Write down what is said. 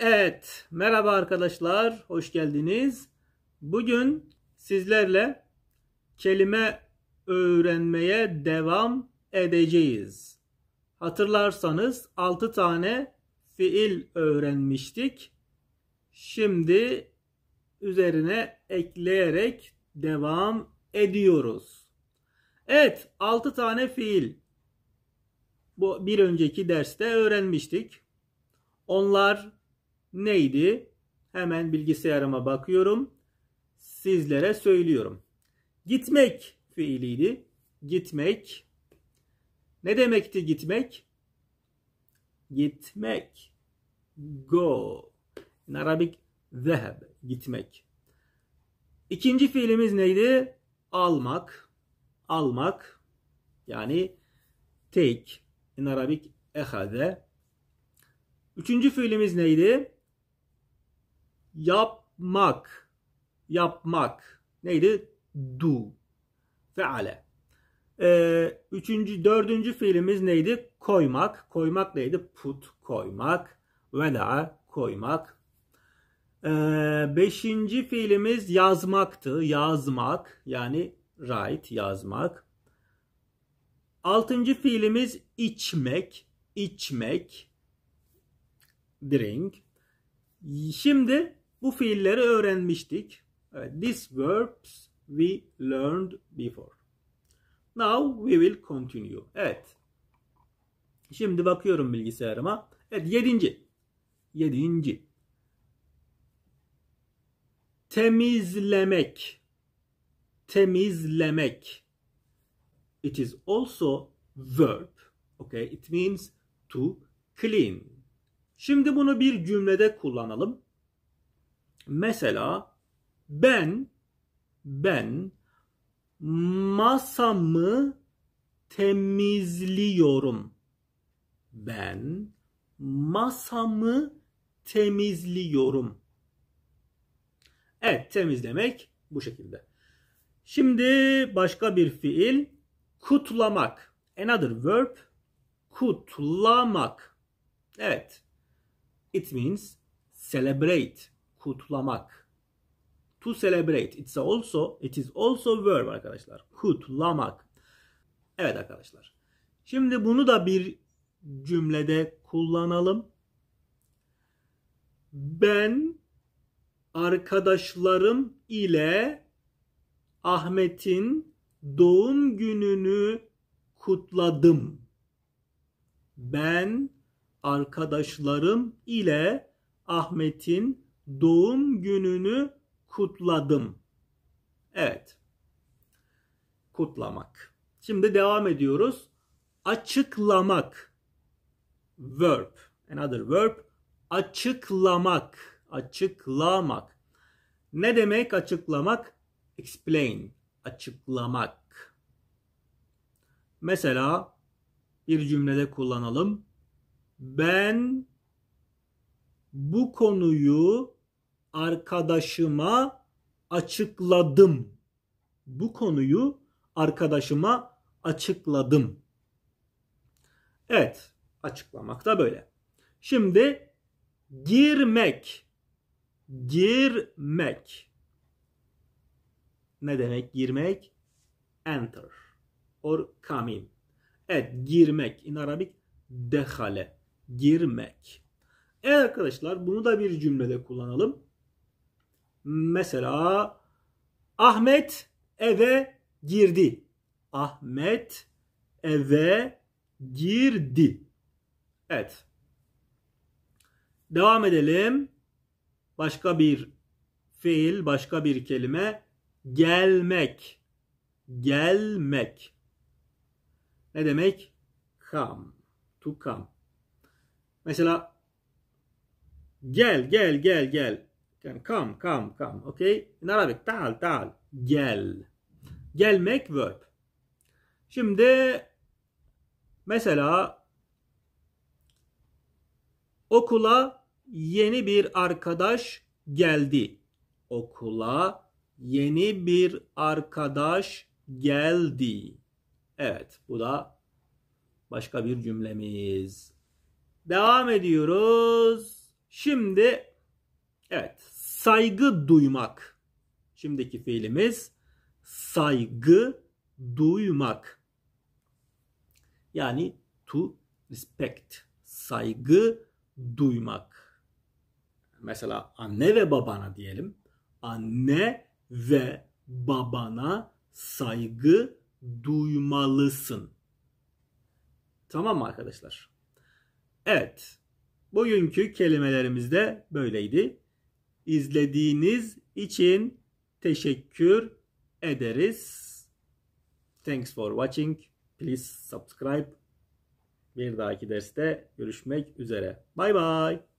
Evet, merhaba arkadaşlar, hoş geldiniz. Bugün sizlerle kelime öğrenmeye devam edeceğiz. Hatırlarsanız 6 tane fiil öğrenmiştik. Şimdi üzerine ekleyerek devam ediyoruz. Evet, 6 tane fiil. Bu bir önceki derste öğrenmiştik. Onlar neydi? Hemen bilgisayarıma bakıyorum. Sizlere söylüyorum. Gitmek fiiliydi. Gitmek. Ne demekti gitmek? Gitmek. Go. In Arabik zeheb. Gitmek. İkinci fiilimiz neydi? Almak. Almak. Yani take. In Arabik ehade. Üçüncü fiilimiz neydi? Yapmak. Yapmak. Neydi? Do. Feale. Ee, üçüncü, dördüncü fiilimiz neydi? Koymak. Koymak neydi? Put. Koymak. Vela. Koymak. Ee, beşinci fiilimiz yazmaktı. Yazmak. Yani write. Yazmak. Altıncı fiilimiz içmek. İçmek. Drink. Şimdi bu fiilleri öğrenmiştik. Evet, these verbs we learned before. Now we will continue. Evet. Şimdi bakıyorum bilgisayarıma. Evet yedinci. Yedinci. Temizlemek. Temizlemek. It is also verb. Okay, it means to clean. Şimdi bunu bir cümlede kullanalım. Mesela ben ben masamı temizliyorum. Ben masamı temizliyorum. Evet temizlemek bu şekilde. Şimdi başka bir fiil kutlamak. Another verb kutlamak. Evet. It means celebrate kutlamak. To celebrate. It's also, it is also verb arkadaşlar. Kutlamak. Evet arkadaşlar. Şimdi bunu da bir cümlede kullanalım. Ben arkadaşlarım ile Ahmet'in doğum gününü kutladım. Ben arkadaşlarım ile Ahmet'in doğum gününü kutladım. Evet. Kutlamak. Şimdi devam ediyoruz. Açıklamak. Verb. Another verb. Açıklamak. Açıklamak. Ne demek açıklamak? Explain. Açıklamak. Mesela bir cümlede kullanalım. Ben bu konuyu arkadaşıma açıkladım. Bu konuyu arkadaşıma açıkladım. Evet, açıklamak da böyle. Şimdi girmek. Girmek. Ne demek girmek? Enter or come in. Evet, girmek. In Arabik dehale. Girmek. Evet arkadaşlar bunu da bir cümlede kullanalım. Mesela Ahmet eve girdi. Ahmet eve girdi. Evet. Devam edelim. Başka bir fiil, başka bir kelime. Gelmek. Gelmek. Ne demek? Come. To come. Mesela gel, gel, gel, gel. Yani come, come, come. Okay? In Arabic tal, ta'al. Gel. Gelmek verb. Şimdi mesela okula yeni bir arkadaş geldi. Okula yeni bir arkadaş geldi. Evet, bu da başka bir cümlemiz. Devam ediyoruz. Şimdi Evet. Saygı duymak. Şimdiki fiilimiz saygı duymak. Yani to respect. Saygı duymak. Mesela anne ve babana diyelim. Anne ve babana saygı duymalısın. Tamam mı arkadaşlar? Evet. Bugünkü kelimelerimiz de böyleydi. İzlediğiniz için teşekkür ederiz. Thanks for watching. Please subscribe. Bir dahaki derste görüşmek üzere. Bye bye.